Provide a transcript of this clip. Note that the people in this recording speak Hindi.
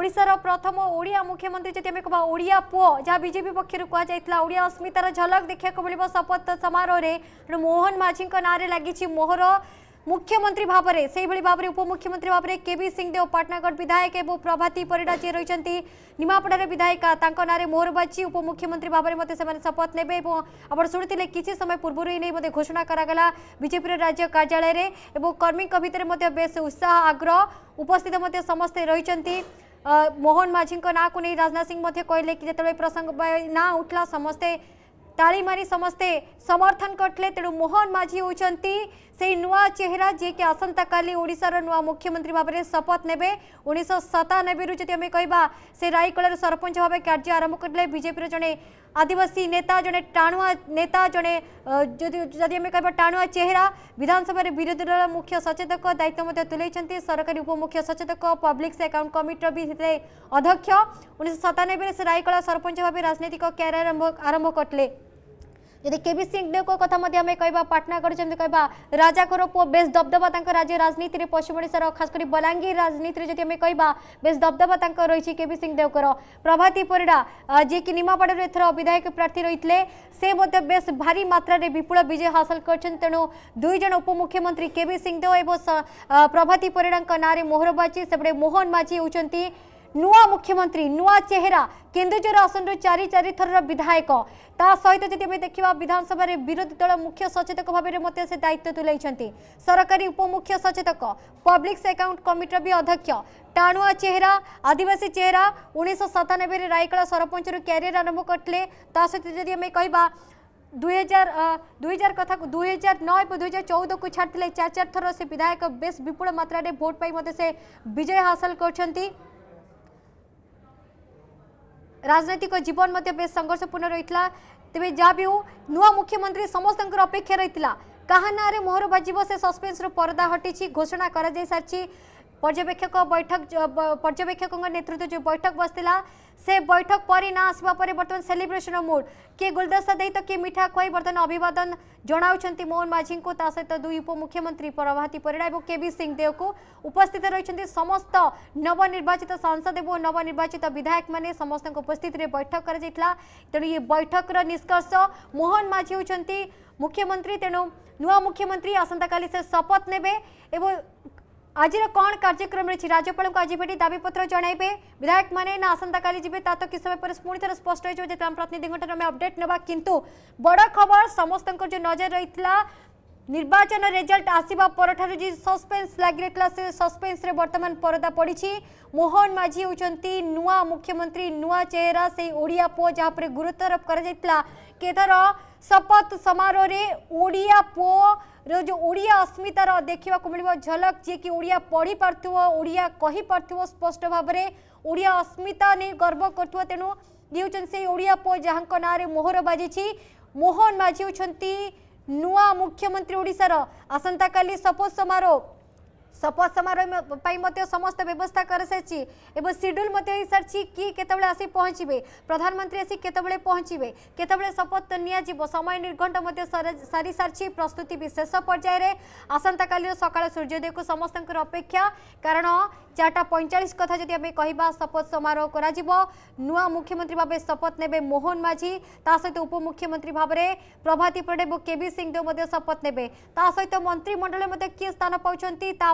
ଓଡ଼ିଶାର ପ୍ରଥମ ଓଡ଼ିଆ ମୁଖ୍ୟମନ୍ତ୍ରୀ ଯଦି ଆମେ କହିବା ଓଡ଼ିଆ ପୁଅ ଯାହା ବିଜେପି ପକ୍ଷରୁ କୁହାଯାଇଥିଲା ଓଡ଼ିଆ ଅସ୍ମିତାର ଝଲକ ଦେଖିବାକୁ ମିଳିବ ଶପଥ ସମାରୋହରେ ତେଣୁ ମୋହନ ମାଝୀଙ୍କ ନାଁରେ ଲାଗିଛି ମୋହର ମୁଖ୍ୟମନ୍ତ୍ରୀ ଭାବରେ ସେହିଭଳି ଭାବରେ ଉପମୁଖ୍ୟମନ୍ତ୍ରୀ ଭାବରେ କେବି ସିଂଦେଓ ପାଟନାଗଡ଼ ବିଧାୟକ ଏବଂ ପ୍ରଭାତୀ ପରିଡ଼ା ଯିଏ ରହିଛନ୍ତି ନିମାପଡ଼ାରେ ବିଧାୟିକା ତାଙ୍କ ନାଁରେ ମୋହର ବାଜି ଉପମୁଖ୍ୟମନ୍ତ୍ରୀ ଭାବରେ ମଧ୍ୟ ସେମାନେ ଶପଥ ନେବେ ଏବଂ ଆପଣ ଶୁଣିଥିଲେ କିଛି ସମୟ ପୂର୍ବରୁ ଏ ନେଇ ମଧ୍ୟ ଘୋଷଣା କରାଗଲା ବିଜେପିର ରାଜ୍ୟ କାର୍ଯ୍ୟାଳୟରେ ଏବଂ କର୍ମୀଙ୍କ ଭିତରେ ମଧ୍ୟ ବେଶ୍ ଉତ୍ସାହ ଆଗ୍ରହ ଉପସ୍ଥିତ ମଧ୍ୟ ସମସ୍ତେ ରହିଛନ୍ତି મોહન માછીંક નાકુને રાજનાથ સિંહ મધ્ય કહે કે જેતବେଳେ પ્રસંગ ના ઉઠલા સમસ્તે ताली मारी समस्ते समर्थन करते तेणु मोहन माझी होती से नुआ चेहरा जी कि आसंता कालीशार नुआ मुख्यमंत्री भाव में शपथ ने उतानबे जी आम कह रकलार सरपंच भाव कार्य आरंभ करते बीजेपी जड़े आदिवासी नेता जड़े टाणुआ नेता जड़े जदि कह टाणुआ चेहरा विधानसभा विरोधी दल मुख्य सचेतक दायित्व तुलाई सरकारी उपमुख्य सचेतक पब्लिक्स अकाउंट कमिटर भी थे अध्यक्ष उन्नीस सतानबे से रकला सरपंच भाव राजनैतिक क्यारे आरंभ करते यदि के सिंहदेव कथा कह पटनागढ़ जमी कह राजाकर पु बे दबदबा राज्य राजनीति में पश्चिम पश्चिमशार खासकर बलांगीर राजनीति में जब कह बे दबदबा रही के सिंहदेवर प्रभाती पड़ा जी कि निमापड़ एथर विधायक प्रार्थी रही है से मत बे भारी मात्रा में विपुल विजय हासिल कर तेणु दुईज उपमुख्यमंत्री के सिंहदेव प्रभाती पड़ा नाँ मोहर बाजी से मोहन माझी हो नुआ मुख्यमंत्री नुआ चेहरा केन्दुझर आसन चार चार थर विधायक सहित जी देखा विधानसभा विरोधी दल मुख्य सचेतक भाव में दायित्व तुलाई सरकारी उपमुख्य सचेतक पब्लिक एकाउंट कमिटर भी अध्यक्ष टाणुआ चेहरा आदिवासी चेहरा उन्नीस सतानबे रायकला सरपंच क्यारिययर आरंभ करते सहित जी आम कह दुई हजार कथा दुई नौ दुई हजार चौदह को छाड़ते चार चार थर से विधायक बेस विपुल मात्रा रे वोट पाई से विजय हासिल कर রাজনৈতিক জীবন বেশ সংঘর্ষপূর্ণ রয়েছে তবে যা বি হো নূয় মুখ্যমন্ত্রী সমস্ত অপেক্ষা রয়েছে কাহা নাঁরে মোহর বাজিব সে সসপেন্সর পরদা হটিছি ঘোষণা করা যাই সারিছে পর্যবেক্ষক বৈঠক পর্যবেক্ষক নেতৃত্ব যে বৈঠক বসিলা সে বৈঠক পরে না আসবা পরে বর্তমান সেলিব্রেসন মুড কি গুলদস্তা দেই তো কি মিঠা খুয়াই বর্তমান অভিবাদন জনাওছেন মোহন মাঝি তা সহিত দুই উপমুখ্যমন্ত্রী প্রভাতী ପରିଡ଼ା ଏବଂ କେବି ସିଂହଦେଓକୁ ଉପସ୍ଥିତ ରହିଛନ୍ତି ସମସ୍ତ ନବନିର୍ବାଚିତ ସାଂସଦ ଏବଂ ନବନିର୍ବାଚିତ ବିଧାୟକମାନେ ସମସ୍ତଙ୍କ ଉପସ୍ଥିତିରେ ବୈଠକ କରାଯାଇଥିଲା ତେଣୁ ଏ ବୈଠକର ନିଷ୍କର୍ଷ ମୋହନ ମାଝୀ ହେଉଛନ୍ତି ମୁଖ୍ୟମନ୍ତ୍ରୀ ତେଣୁ ନୂଆ ମୁଖ୍ୟମନ୍ତ୍ରୀ ଆସନ୍ତାକାଲି ସେ ଶପଥ ନେବେ ଏବଂ आज कौन कार्यक्रम रही राज्यपाल को आज भेटी दावीपत जन विधायक मैंने आसंता का जी तो किस समय पर पुणी थे स्पष्ट हो प्रतिनिधि अपडेट ना कि बड़ खबर समस्त जो नजर रही निर्वाचन रेजल्ट आसवा पर जी सस्पेन्स लग रही था सस्पेन्स बर्तमान परदा पड़ी मोहन माझी हो नुआ मुख्यमंत्री नुआ चेहरा से ओडिया पुओ जहाँ पर गुरुत्व कर କେଦାର ଶପଥ ସମାରୋହରେ ଓଡ଼ିଆ ପୁଅର ଯେଉଁ ଓଡ଼ିଆ ଅସ୍ମିତାର ଦେଖିବାକୁ ମିଳିବ ଝଲକ ଯିଏକି ଓଡ଼ିଆ ପଢ଼ିପାରୁଥିବ ଓଡ଼ିଆ କହିପାରୁଥିବ ସ୍ପଷ୍ଟ ଭାବରେ ଓଡ଼ିଆ ଅସ୍ମିତା ନେଇ ଗର୍ବ କରୁଥିବ ତେଣୁ ଇଏ ହେଉଛନ୍ତି ସେଇ ଓଡ଼ିଆ ପୁଅ ଯାହାଙ୍କ ନାଁରେ ମୋହର ବାଜିଛି ମୋହନ ମାଝୀ ହେଉଛନ୍ତି ନୂଆ ମୁଖ୍ୟମନ୍ତ୍ରୀ ଓଡ଼ିଶାର ଆସନ୍ତାକାଲି ଶପଥ ସମାରୋହ শপথ সমারোহ সমস্ত ব্যবস্থা করে সারিছি এবং সিডুল হয়ে সারিছি কি কেতবে আসি পৌঁছবে প্রধানমন্ত্রী আসি কেতবে পৌঁছবে কেতবে শপথ নিয়াযিব সময় নির্ঘণ্ট সারি সারিছি প্রস্তুতি বি শেষ পর্যায়ে আসন্তকাল সকাল সূর্যোদয়ক সমস্ত অপেক্ষা কারণ চারটা পঁয়চাশ কথা যদি আমি কহা শপথ সমারোহ করা নূয়া মুখ্যমন্ত্রী ভাবে শপথ নেবে মোহন মাঝি তা সহ উপমুখ্যমন্ত্রী ভাবে প্রভাতী পণ্ডে এবং কে বি সিংদেও শপথ নেবে তা সহ মন্ত্রিমণ্ডলে কি স্থান পাচ্ছেন তা